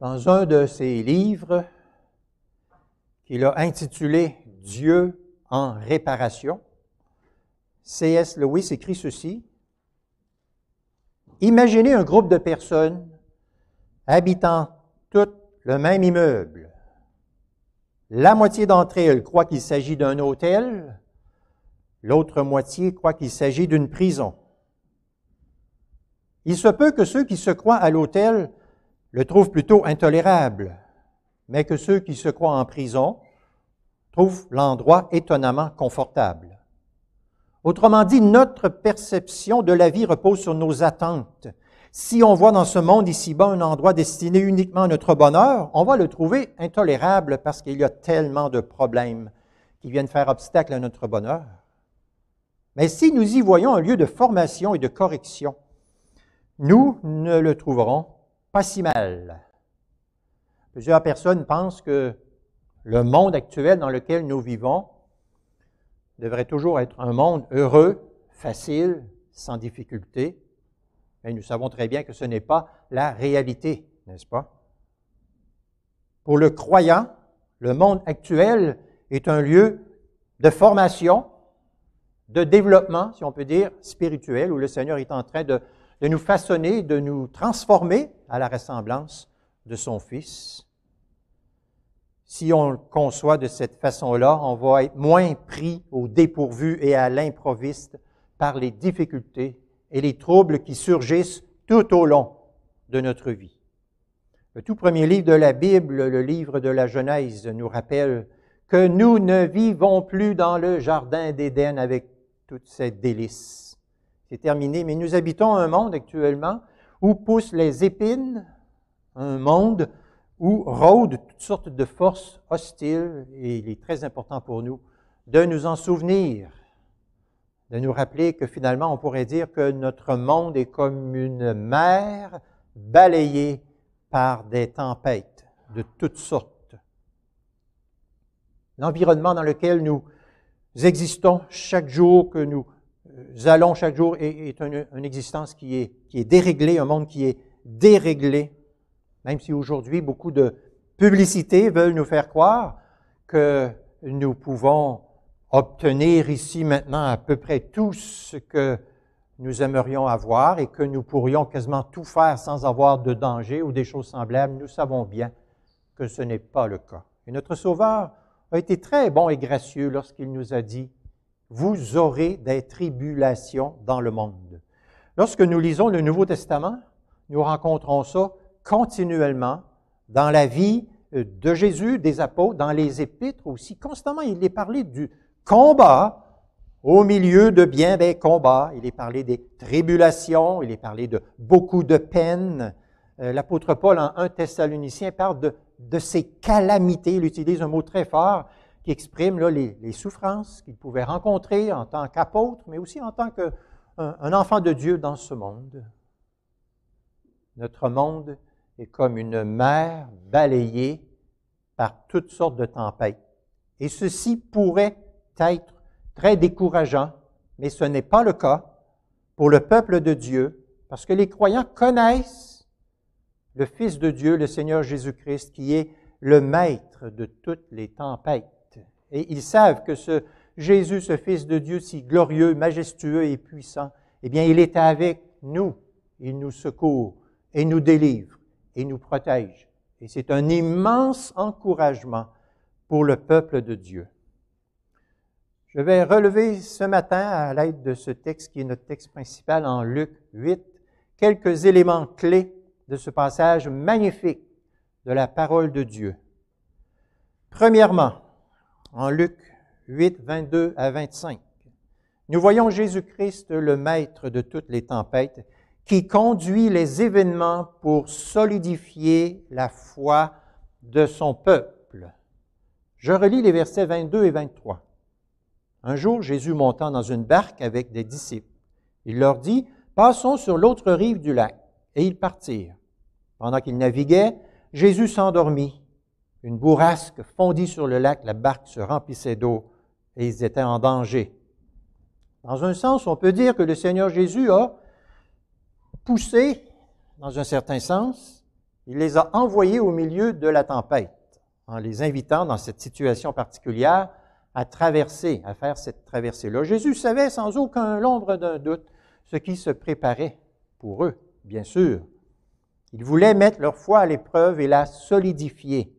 dans un de ses livres qu'il a intitulé Dieu en réparation, C.S. Lewis écrit ceci. Imaginez un groupe de personnes habitant toutes le même immeuble. La moitié d'entre elles croit qu'il s'agit d'un hôtel, l'autre moitié croit qu'il s'agit d'une prison. Il se peut que ceux qui se croient à l'hôtel le trouvent plutôt intolérable, mais que ceux qui se croient en prison trouvent l'endroit étonnamment confortable. Autrement dit, notre perception de la vie repose sur nos attentes. Si on voit dans ce monde ici-bas un endroit destiné uniquement à notre bonheur, on va le trouver intolérable parce qu'il y a tellement de problèmes qui viennent faire obstacle à notre bonheur. Mais si nous y voyons un lieu de formation et de correction, nous ne le trouverons pas si mal. Plusieurs personnes pensent que le monde actuel dans lequel nous vivons devrait toujours être un monde heureux, facile, sans difficulté, mais nous savons très bien que ce n'est pas la réalité, n'est-ce pas? Pour le croyant, le monde actuel est un lieu de formation, de développement, si on peut dire, spirituel, où le Seigneur est en train de de nous façonner, de nous transformer à la ressemblance de son Fils. Si on le conçoit de cette façon-là, on va être moins pris au dépourvu et à l'improviste par les difficultés et les troubles qui surgissent tout au long de notre vie. Le tout premier livre de la Bible, le livre de la Genèse, nous rappelle que nous ne vivons plus dans le jardin d'Éden avec toutes ses délices c'est terminé. Mais nous habitons un monde actuellement où poussent les épines, un monde où rôdent toutes sortes de forces hostiles, et il est très important pour nous de nous en souvenir, de nous rappeler que finalement on pourrait dire que notre monde est comme une mer balayée par des tempêtes de toutes sortes. L'environnement dans lequel nous existons chaque jour que nous euh, allons chaque jour est, une, existence qui est, qui est déréglée, un monde qui est déréglé, même si aujourd'hui beaucoup de publicités veulent nous faire croire que nous pouvons obtenir ici maintenant à peu près tout ce que nous aimerions avoir et que nous pourrions quasiment tout faire sans avoir de danger ou des choses semblables, nous savons bien que ce n'est pas le cas. Et notre Sauveur a été très bon et gracieux lorsqu'il nous a dit vous aurez des tribulations dans le monde. Lorsque nous lisons le Nouveau Testament, nous rencontrons ça continuellement dans la vie euh, de Jésus, des apôtres, dans les épîtres aussi. Constamment, il est parlé du combat au milieu de bien des combats. Il est parlé des tribulations, il est parlé de beaucoup de peines. Euh, l'apôtre Paul en 1 Thessalonicien parle de, de ces calamités. Il utilise un mot très fort qui exprime les, souffrances qu'il pouvait rencontrer en tant qu'apôtre, mais aussi en tant qu'un enfant de Dieu dans ce monde. Notre monde est comme une mer balayée par toutes sortes de tempêtes. Et ceci pourrait être très décourageant, mais ce n'est pas le cas pour le peuple de Dieu, parce que les croyants connaissent le Fils de Dieu, le Seigneur Jésus-Christ, qui est le maître de toutes les tempêtes. Et ils savent que ce Jésus, ce Fils de Dieu si glorieux, majestueux et puissant, eh bien, il est avec nous. Il nous secourt et nous délivre et nous protège. Et c'est un immense encouragement pour le peuple de Dieu. Je vais relever ce matin, à l'aide de ce texte qui est notre texte principal en Luc 8, quelques éléments clés de ce passage magnifique de la parole de Dieu. Premièrement, en Luc 8, 22 à 25. Nous voyons Jésus-Christ, le maître de toutes les tempêtes, qui conduit les événements pour solidifier la foi de son peuple. Je relis les versets 22 et 23. Un jour, Jésus montant dans une barque avec des disciples, il leur dit, Passons sur l'autre rive du lac. Et ils partirent. Pendant qu'ils naviguaient, Jésus s'endormit. Une bourrasque fondit sur le lac, la barque se remplissait d'eau et ils étaient en danger. Dans un sens, on peut dire que le Seigneur Jésus a poussé, dans un certain sens, il les a envoyés au milieu de la tempête, en les invitant dans cette situation particulière à traverser, à faire cette traversée-là. Jésus savait sans aucun lombre d'un doute ce qui se préparait pour eux, bien sûr. Il voulait mettre leur foi à l'épreuve et la solidifier.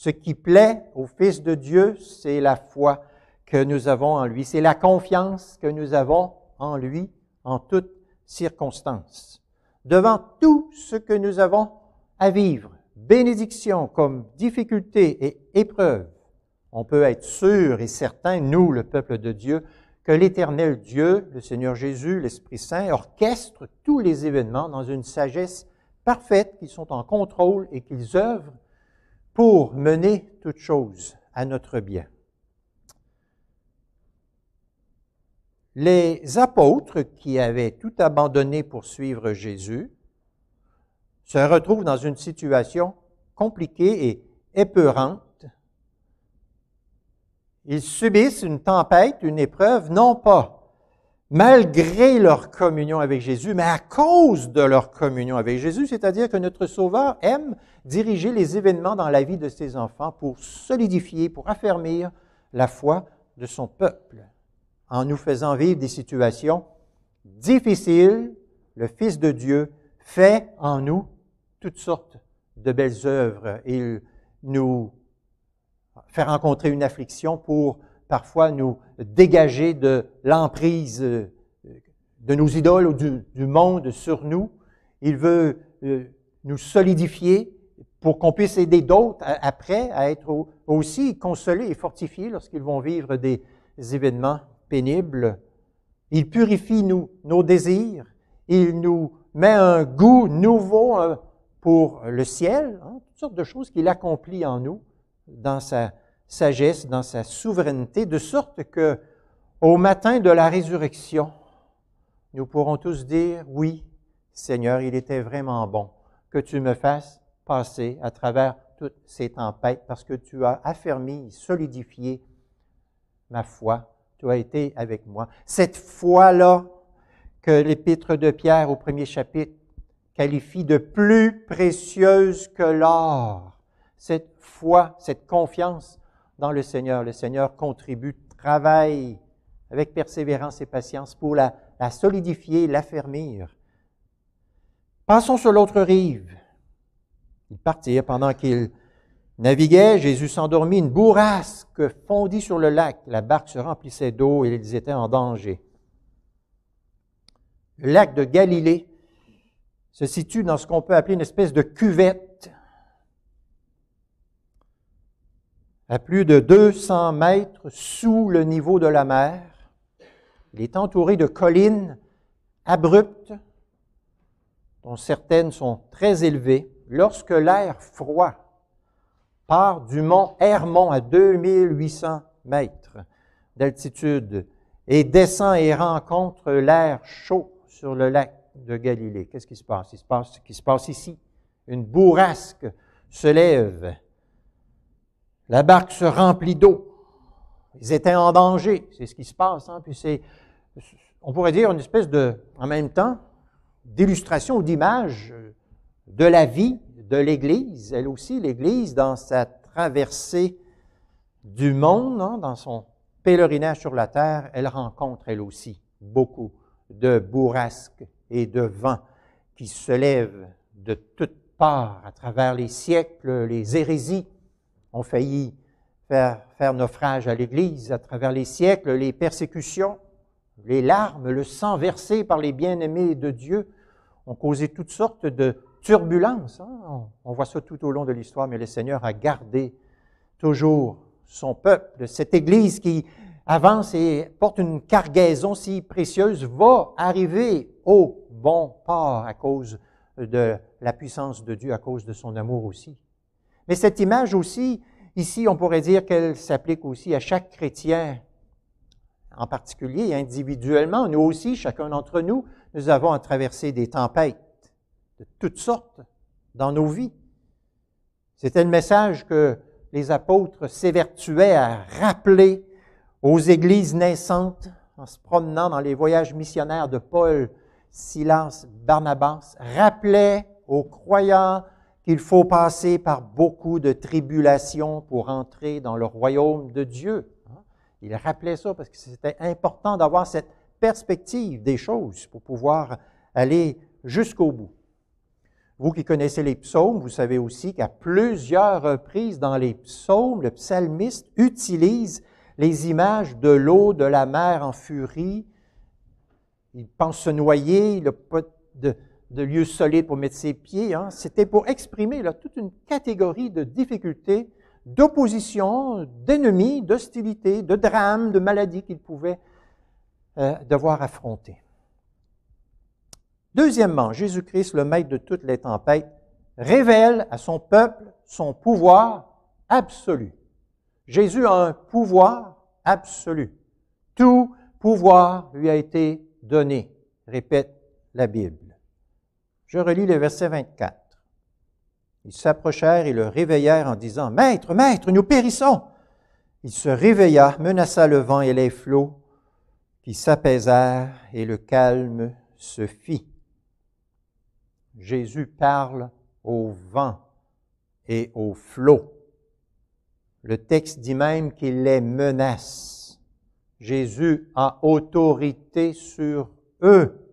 Ce qui plaît au Fils de Dieu, c'est la foi que nous avons en lui, c'est la confiance que nous avons en lui en toutes circonstances. Devant tout ce que nous avons à vivre, bénédiction comme difficulté et épreuve, on peut être sûr et certain, nous, le peuple de Dieu, que l'Éternel Dieu, le Seigneur Jésus, l'Esprit Saint, orchestre tous les événements dans une sagesse parfaite, qu'ils sont en contrôle et qu'ils œuvrent pour mener toutes choses à notre bien. Les apôtres qui avaient tout abandonné pour suivre Jésus se retrouvent dans une situation compliquée et épeurante. Ils subissent une tempête, une épreuve, non pas malgré leur communion avec Jésus, mais à cause de leur communion avec Jésus, c'est-à-dire que notre Sauveur aime diriger les événements dans la vie de ses enfants pour solidifier, pour affermir la foi de son peuple, en nous faisant vivre des situations difficiles. Le Fils de Dieu fait en nous toutes sortes de belles œuvres. Il nous fait rencontrer une affliction pour parfois nous dégager de l'emprise euh, de nos idoles ou du, monde sur nous. Il veut euh, nous solidifier pour qu'on puisse aider d'autres après à être aussi consolés et fortifiés lorsqu'ils vont vivre des événements pénibles. Il purifie nos désirs. Il nous met un goût nouveau euh, pour le ciel, hein, toutes sortes de choses qu'il accomplit en nous dans sa sagesse, dans sa souveraineté, de sorte que au matin de la résurrection, nous pourrons tous dire oui, Seigneur, il était vraiment bon que tu me fasses passer à travers toutes ces tempêtes parce que tu as affermi, solidifié ma foi. Tu as été avec moi. Cette foi-là que l'épître de Pierre au premier chapitre qualifie de plus précieuse que l'or. Cette foi, cette confiance dans le Seigneur. Le Seigneur contribue, travaille avec persévérance et patience pour la, la solidifier, l'affermir. Passons sur l'autre rive. Ils partirent pendant qu'ils naviguaient. Jésus s'endormit. Une bourrasque fondit sur le lac. La barque se remplissait d'eau et ils étaient en danger. Le lac de Galilée se situe dans ce qu'on peut appeler une espèce de cuvette à plus de 200 mètres sous le niveau de la mer. Il est entouré de collines abruptes, dont certaines sont très élevées. Lorsque l'air froid part du mont Hermont à 2800 mètres d'altitude et descend et rencontre l'air chaud sur le lac de Galilée, qu'est-ce qui se passe? ce qui se passe ici. Une bourrasque se lève la barque se remplit d'eau. Ils étaient en danger. C'est ce qui se passe. Hein. Puis c'est, on pourrait dire, une espèce de, en même temps, d'illustration ou d'image euh, de la vie de l'Église. Elle aussi, l'Église, dans sa traversée du monde, hein, dans son pèlerinage sur la terre, elle rencontre, elle aussi, beaucoup de bourrasques et de vents qui se lèvent de toutes parts à travers les siècles, les hérésies ont failli faire, naufrage à l'Église à travers les siècles, les persécutions, les larmes, le sang versé par les bien-aimés de Dieu ont causé toutes sortes de turbulences. Hein. On, on voit ça tout au long de l'histoire, mais le Seigneur a gardé toujours son peuple, cette Église qui avance et porte une cargaison si précieuse, va arriver au bon port à cause de la puissance de Dieu, à cause de son amour aussi. Mais cette image aussi, ici, on pourrait dire qu'elle s'applique aussi à chaque chrétien, en particulier individuellement. Nous aussi, chacun d'entre nous, nous avons à traverser des tempêtes de toutes sortes dans nos vies. C'était le message que les apôtres s'évertuaient à rappeler aux églises naissantes en se promenant dans les voyages missionnaires de Paul, Silas, Barnabas, rappelaient aux croyants, il faut passer par beaucoup de tribulations pour entrer dans le royaume de Dieu. Hein. Il rappelait ça parce que c'était important d'avoir cette perspective des choses pour pouvoir aller jusqu'au bout. Vous qui connaissez les psaumes, vous savez aussi qu'à plusieurs reprises dans les psaumes, le psalmiste utilise les images de l'eau de la mer en furie. Il pense se noyer, le pas de, de lieux solides pour mettre ses pieds. Hein. C'était pour exprimer toute une catégorie de difficultés, d'opposition, d'ennemis, d'hostilité, de drames, de maladies qu'il pouvait euh, devoir affronter. Deuxièmement, Jésus-Christ, le maître de toutes les tempêtes, révèle à son peuple son pouvoir absolu. Jésus a un pouvoir absolu. Tout pouvoir lui a été donné, répète la Bible. Je relis le verset 24. Ils s'approchèrent et le réveillèrent en disant, Maître, maître, nous périssons. Il se réveilla, menaça le vent et les flots, qui s'apaisèrent et le calme se fit. Jésus parle au vent et aux flots. Le texte dit même qu'il les menace. Jésus a autorité sur eux.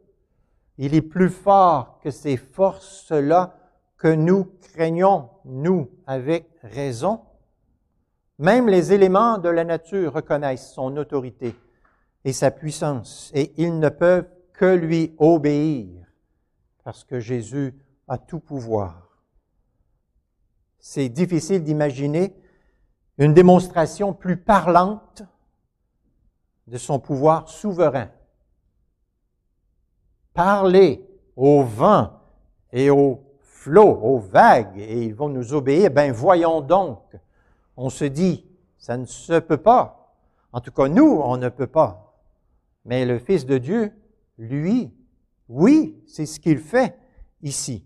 Il est plus fort que ces forces-là que nous craignons, nous, avec raison. Même les éléments de la nature reconnaissent son autorité et sa puissance, et ils ne peuvent que lui obéir, parce que Jésus a tout pouvoir. C'est difficile d'imaginer une démonstration plus parlante de son pouvoir souverain parler au vent et au flots, aux vagues, et ils vont nous obéir, ben voyons donc. On se dit, ça ne se peut pas. En tout cas, nous, on ne peut pas. Mais le Fils de Dieu, lui, oui, c'est ce qu'il fait ici.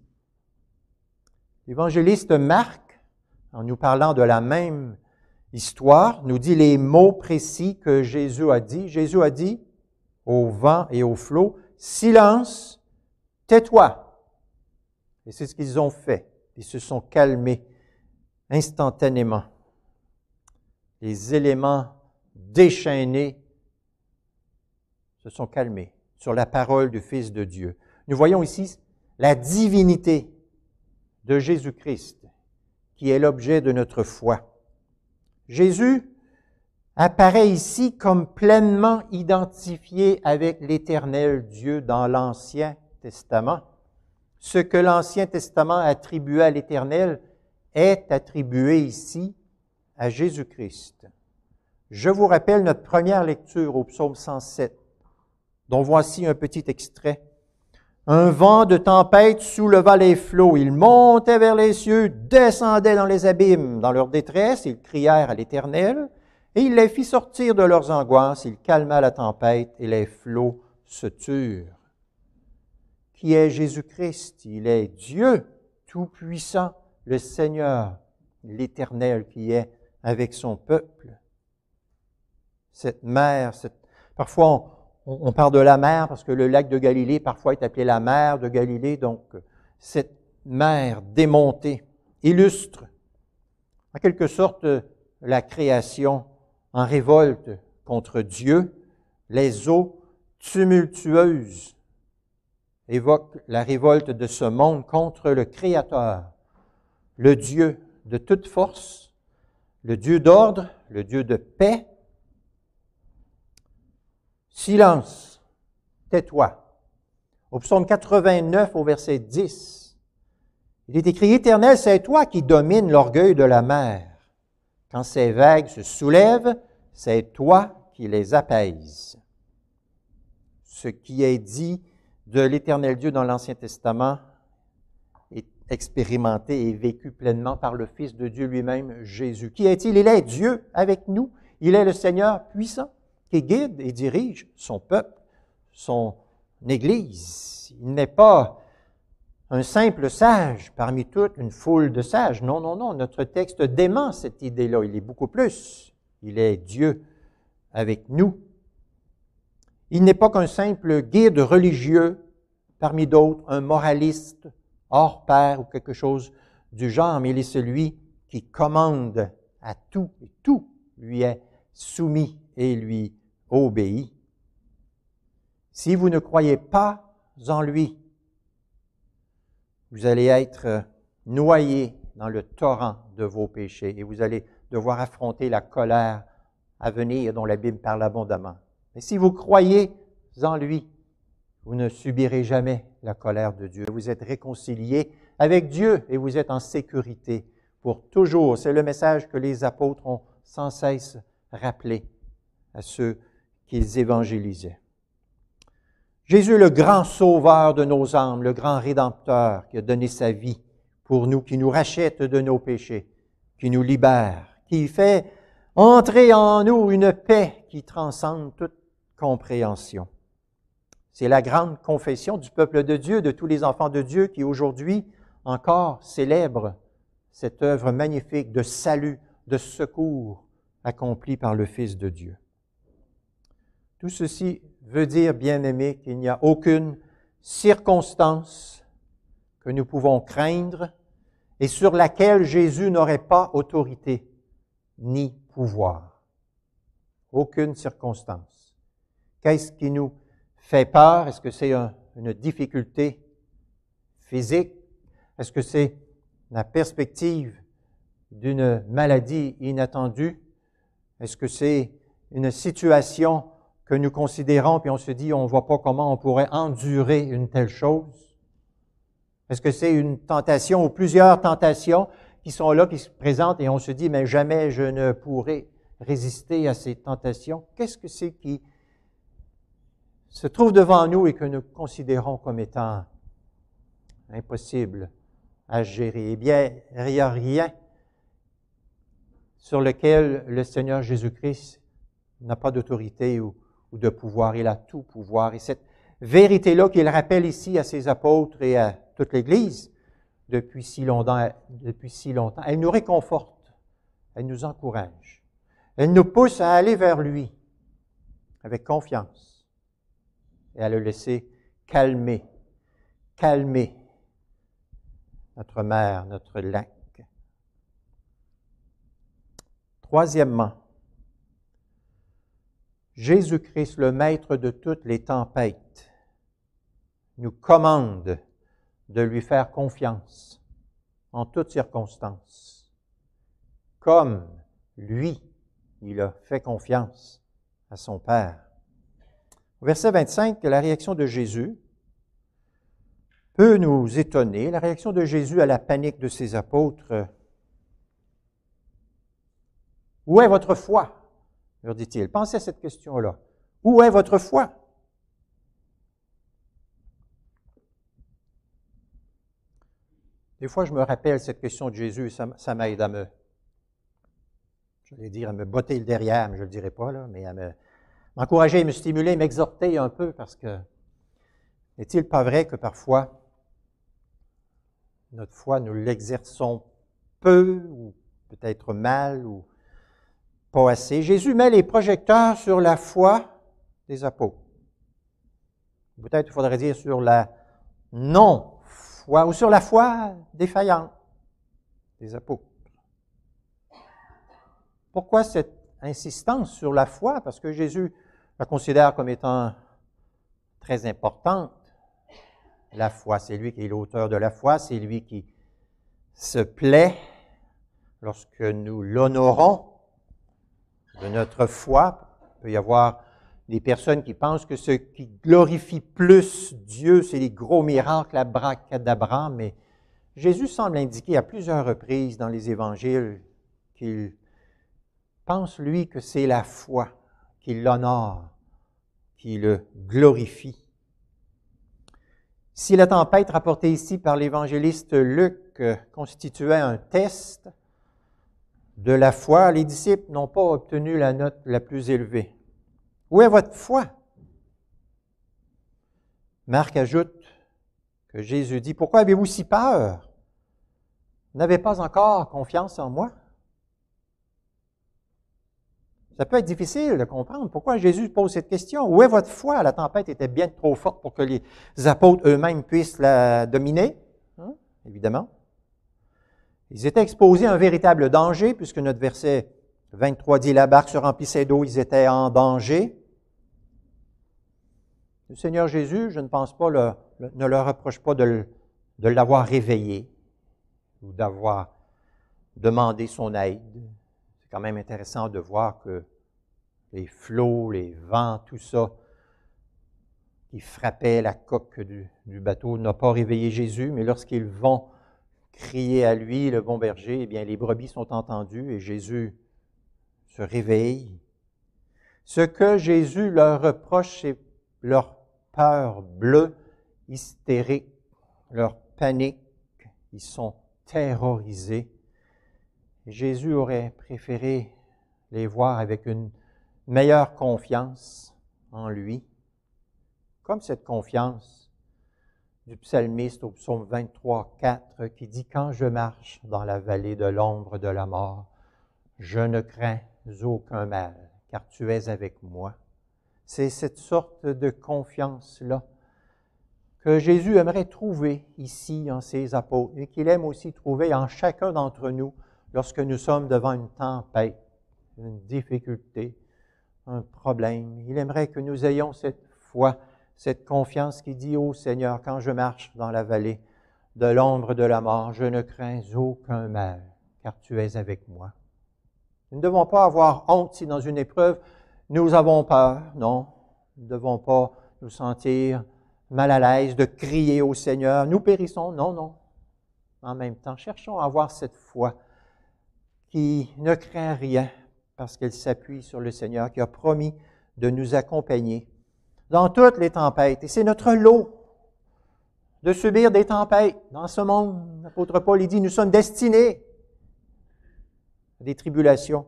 L'évangéliste Marc, en nous parlant de la même histoire, nous dit les mots précis que Jésus a dit. Jésus a dit au vent et au flot, silence, tais-toi. Et c'est ce qu'ils ont fait. Ils se sont calmés instantanément. Les éléments déchaînés se sont calmés sur la parole du Fils de Dieu. Nous voyons ici la divinité de Jésus-Christ, qui est l'objet de notre foi. Jésus apparaît ici comme pleinement identifié avec l'Éternel Dieu dans l'Ancien Testament. Ce que l'Ancien Testament attribuait à l'Éternel est attribué ici à Jésus-Christ. Je vous rappelle notre première lecture au psaume 107, dont voici un petit extrait. Un vent de tempête souleva les flots. Ils montaient vers les cieux, descendaient dans les abîmes. Dans leur détresse, ils crièrent à l'Éternel. Et il les fit sortir de leurs angoisses, il calma la tempête et les flots se turent. Qui est Jésus-Christ Il est Dieu Tout-Puissant, le Seigneur, l'Éternel qui est avec son peuple. Cette mer, parfois on, on, parle de la mer parce que le lac de Galilée parfois est appelé la mer de Galilée, donc euh, cette mer démontée illustre en quelque sorte euh, la création en révolte contre Dieu, les eaux tumultueuses évoquent la révolte de ce monde contre le Créateur, le Dieu de toute force, le Dieu d'ordre, le Dieu de paix. Silence, tais-toi. Au psaume 89, au verset 10, il est écrit, Éternel, c'est toi qui domines l'orgueil de la mer quand ces vagues se soulèvent, c'est toi qui les apaises. Ce qui est dit de l'Éternel Dieu dans l'Ancien Testament est expérimenté et vécu pleinement par le Fils de Dieu lui-même, Jésus. Qui est-il? Il est Dieu avec nous. Il est le Seigneur puissant qui guide et dirige son peuple, son Église. Il n'est pas un simple sage parmi toutes, une foule de sages. Non, non, non, notre texte dément cette idée-là. Il est beaucoup plus. Il est Dieu avec nous. Il n'est pas qu'un simple guide religieux parmi d'autres, un moraliste hors pair ou quelque chose du genre, mais il est celui qui commande à tout et tout lui est soumis et lui obéit. Si vous ne croyez pas en lui, vous allez être euh, noyé dans le torrent de vos péchés et vous allez devoir affronter la colère à venir dont la Bible parle abondamment. Mais si vous croyez en lui, vous ne subirez jamais la colère de Dieu. Vous êtes réconcilié avec Dieu et vous êtes en sécurité pour toujours. C'est le message que les apôtres ont sans cesse rappelé à ceux qu'ils évangélisaient. Jésus, le grand sauveur de nos âmes, le grand rédempteur qui a donné sa vie pour nous, qui nous rachète de nos péchés, qui nous libère, qui fait entrer en nous une paix qui transcende toute compréhension. C'est la grande confession du peuple de Dieu, de tous les enfants de Dieu qui aujourd'hui encore célèbrent cette œuvre magnifique de salut, de secours accomplie par le Fils de Dieu. Tout ceci veut dire, bien-aimé, qu'il n'y a aucune circonstance que nous pouvons craindre et sur laquelle Jésus n'aurait pas autorité ni pouvoir. Aucune circonstance. Qu'est-ce qui nous fait peur? Est-ce que c'est une difficulté physique? Est-ce que c'est la perspective d'une maladie inattendue? Est-ce que c'est une situation que nous considérons, puis on se dit, on ne voit pas comment on pourrait endurer une telle chose? Est-ce que c'est une tentation ou plusieurs tentations qui sont là, qui se présentent, et on se dit, mais jamais je ne pourrai résister à ces tentations? Qu'est-ce que c'est qui se trouve devant nous et que nous considérons comme étant impossible à gérer? Eh bien, il n'y a rien sur lequel le Seigneur Jésus-Christ n'a pas d'autorité ou ou de pouvoir. Il a tout pouvoir. Et cette vérité-là qu'il rappelle ici à ses apôtres et à toute l'Église depuis si longtemps, depuis si longtemps, elle nous réconforte, elle nous encourage, elle nous pousse à aller vers lui avec confiance et à le laisser calmer, calmer notre mère, notre lac. Troisièmement, Jésus-Christ, le maître de toutes les tempêtes, nous commande de lui faire confiance en toutes circonstances, comme lui, il a fait confiance à son Père. Au verset 25, la réaction de Jésus peut nous étonner. La réaction de Jésus à la panique de ses apôtres. Où est votre foi? leur dit-il. Pensez à cette question-là. Où est votre foi? Des fois, je me rappelle cette question de Jésus, ça m'aide à me, j'allais dire, à me botter le derrière, mais je ne le dirai pas, là, mais à m'encourager, à me stimuler, m'exhorter un peu, parce que n'est-il pas vrai que parfois, notre foi, nous l'exerçons peu, ou peut-être mal, ou pas assez. Jésus met les projecteurs sur la foi des apôtres. Peut-être il faudrait dire sur la non-foi ou sur la foi défaillante des apôtres. Pourquoi cette insistance sur la foi? Parce que Jésus la considère comme étant très importante. La foi, c'est lui qui est l'auteur de la foi, c'est lui qui se plaît lorsque nous l'honorons de notre foi. Il peut y avoir des personnes qui pensent que ce qui glorifie plus Dieu, c'est les gros miracles d'Abraham, mais Jésus semble indiquer à plusieurs reprises dans les évangiles qu'il pense, lui, que c'est la foi qui l'honore, qui le glorifie. Si la tempête rapportée ici par l'évangéliste Luc constituait un test, de la foi, les disciples n'ont pas obtenu la note la plus élevée. Où est votre foi? Marc ajoute que Jésus dit, Pourquoi avez-vous si peur? Vous n'avez pas encore confiance en moi? Ça peut être difficile de comprendre pourquoi Jésus pose cette question. Où est votre foi? La tempête était bien trop forte pour que les apôtres eux-mêmes puissent la dominer, hein, évidemment. Ils étaient exposés à un véritable danger, puisque notre verset 23 dit, la barque se remplissait d'eau, ils étaient en danger. Le Seigneur Jésus, je ne pense pas, ne leur reproche pas de, l'avoir réveillé ou d'avoir demandé son aide. C'est quand même intéressant de voir que les flots, les vents, tout ça qui frappait la coque du, du bateau n'a pas réveillé Jésus, mais lorsqu'ils vont Crier à lui, le bon berger, eh bien, les brebis sont entendues et Jésus se réveille. Ce que Jésus leur reproche, c'est leur peur bleue, hystérique, leur panique. Ils sont terrorisés. Jésus aurait préféré les voir avec une meilleure confiance en lui, comme cette confiance du psalmiste au psaume 23, 4, qui dit Quand je marche dans la vallée de l'ombre de la mort, je ne crains aucun mal, car tu es avec moi. C'est cette sorte de confiance-là que Jésus aimerait trouver ici en ses apôtres et qu'il aime aussi trouver en chacun d'entre nous lorsque nous sommes devant une tempête, une difficulté, un problème. Il aimerait que nous ayons cette foi cette confiance qui dit, Ô Seigneur, quand je marche dans la vallée de l'ombre de la mort, je ne crains aucun mal, car tu es avec moi. Nous ne devons pas avoir honte si dans une épreuve, nous avons peur, non. Nous ne devons pas nous sentir mal à l'aise de crier au Seigneur, nous périssons, non, non. En même temps, cherchons à avoir cette foi qui ne craint rien parce qu'elle s'appuie sur le Seigneur qui a promis de nous accompagner dans toutes les tempêtes. Et c'est notre lot de subir des tempêtes. Dans ce monde, l'apôtre Paul dit, nous sommes destinés à des tribulations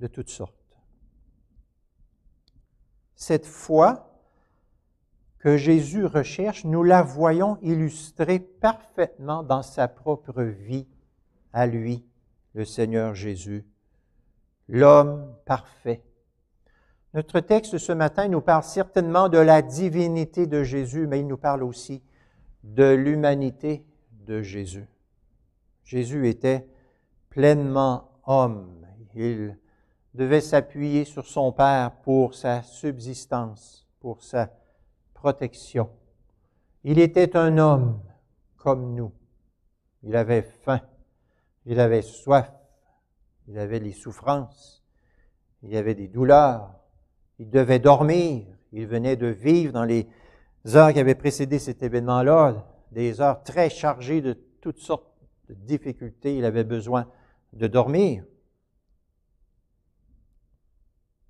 de toutes sortes. Cette foi que Jésus recherche, nous la voyons illustrée parfaitement dans sa propre vie à lui, le Seigneur Jésus, l'homme parfait notre texte ce matin nous parle certainement de la divinité de Jésus, mais il nous parle aussi de l'humanité de Jésus. Jésus était pleinement homme. Il devait s'appuyer sur son Père pour sa subsistance, pour sa protection. Il était un homme comme nous. Il avait faim, il avait soif, il avait les souffrances, il avait des douleurs, il devait dormir. Il venait de vivre dans les heures qui avaient précédé cet événement-là, des heures très chargées de toutes sortes de difficultés. Il avait besoin de dormir.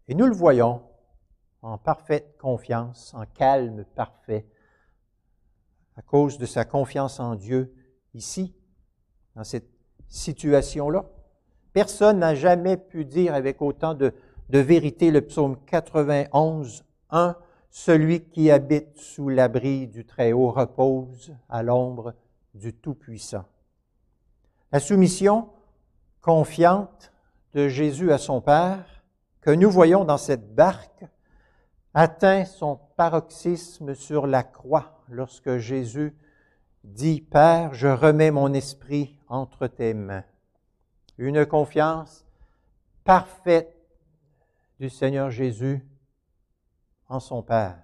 Et nous le voyons en parfaite confiance, en calme parfait, à cause de sa confiance en Dieu ici, dans cette situation-là. Personne n'a jamais pu dire avec autant de, de vérité, le psaume 91, 1, Celui qui habite sous l'abri du Très-Haut repose à l'ombre du Tout-Puissant. La soumission confiante de Jésus à son Père, que nous voyons dans cette barque, atteint son paroxysme sur la croix lorsque Jésus dit, Père, je remets mon esprit entre tes mains. Une confiance parfaite Seigneur Jésus en son Père.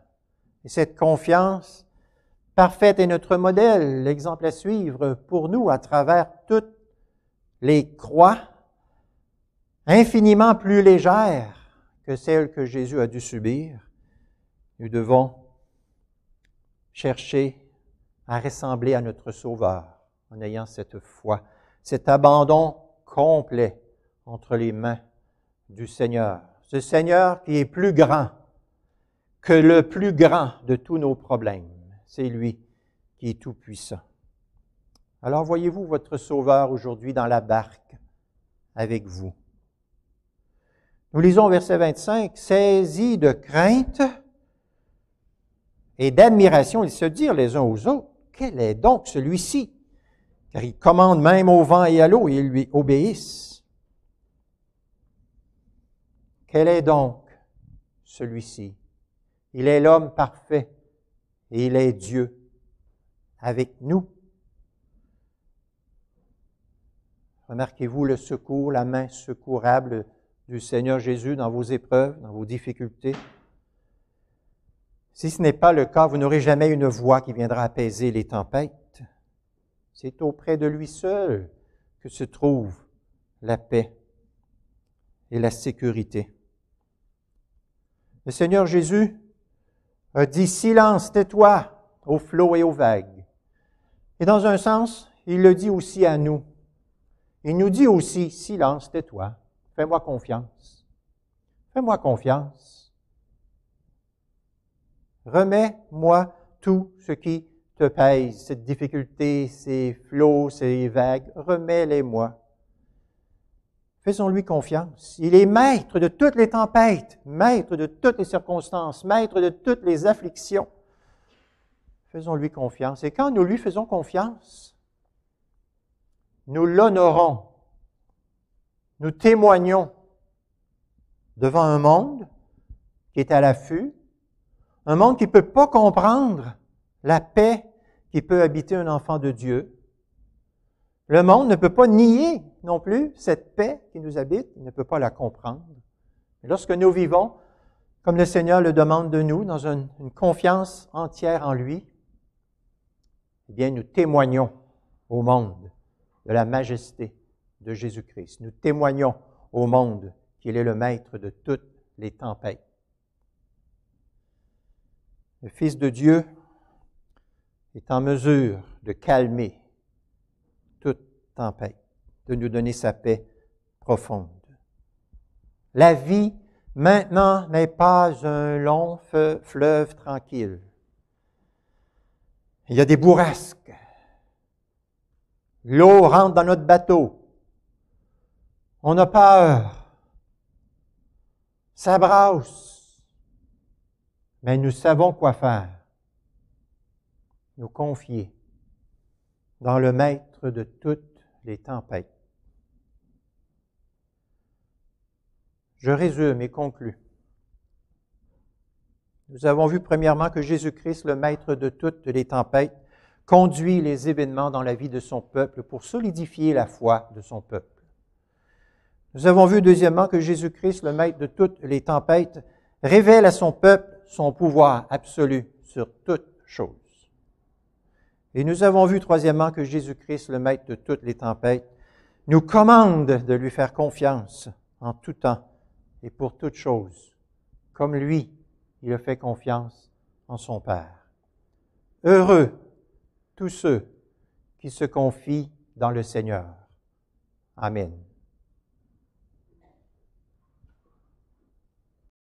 Et cette confiance parfaite est notre modèle, l'exemple à suivre pour nous à travers toutes les croix infiniment plus légères que celles que Jésus a dû subir. Nous devons chercher à ressembler à notre Sauveur en ayant cette foi, cet abandon complet entre les mains du Seigneur ce Seigneur qui est plus grand que le plus grand de tous nos problèmes. C'est lui qui est tout-puissant. Alors voyez-vous votre Sauveur aujourd'hui dans la barque avec vous. Nous lisons verset 25, Saisi de crainte et d'admiration, ils se dirent les uns aux autres, quel est donc celui-ci? Car il commande même au vent et à l'eau et ils lui obéissent. Quel est donc celui-ci? Il est l'homme parfait et il est Dieu avec nous. Remarquez-vous le secours, la main secourable du Seigneur Jésus dans vos épreuves, dans vos difficultés. Si ce n'est pas le cas, vous n'aurez jamais une voix qui viendra apaiser les tempêtes. C'est auprès de lui seul que se trouve la paix et la sécurité. Le Seigneur Jésus dit, silence, tais-toi aux flots et aux vagues. Et dans un sens, il le dit aussi à nous. Il nous dit aussi, silence, tais-toi, fais-moi confiance. Fais-moi confiance. Remets-moi tout ce qui te pèse, cette difficulté, ces flots, ces vagues, remets-les-moi. Faisons-lui confiance. Il est maître de toutes les tempêtes, maître de toutes les circonstances, maître de toutes les afflictions. Faisons-lui confiance. Et quand nous lui faisons confiance, nous l'honorons, nous témoignons devant un monde qui est à l'affût, un monde qui ne peut pas comprendre la paix qui peut habiter un enfant de Dieu, le monde ne peut pas nier non plus cette paix qui nous habite, il ne peut pas la comprendre. lorsque nous vivons, comme le Seigneur le demande de nous, dans une, une confiance entière en lui, eh bien, nous témoignons au monde de la majesté de Jésus-Christ. Nous témoignons au monde qu'il est le maître de toutes les tempêtes. Le Fils de Dieu est en mesure de calmer paix, de nous donner sa paix profonde. La vie maintenant n'est pas un long fleuve tranquille. Il y a des bourrasques. L'eau rentre dans notre bateau. On a peur. Ça brasse. Mais nous savons quoi faire. Nous confier dans le Maître de toutes les tempêtes. Je résume et conclue. Nous avons vu premièrement que Jésus-Christ, le maître de toutes les tempêtes, conduit les événements dans la vie de son peuple pour solidifier la foi de son peuple. Nous avons vu deuxièmement que Jésus-Christ, le maître de toutes les tempêtes, révèle à son peuple son pouvoir absolu sur toute chose. Et nous avons vu, troisièmement, que Jésus-Christ, le maître de toutes les tempêtes, nous commande de lui faire confiance en tout temps et pour toutes choses, comme lui, il a fait confiance en son Père. Heureux tous ceux qui se confient dans le Seigneur. Amen.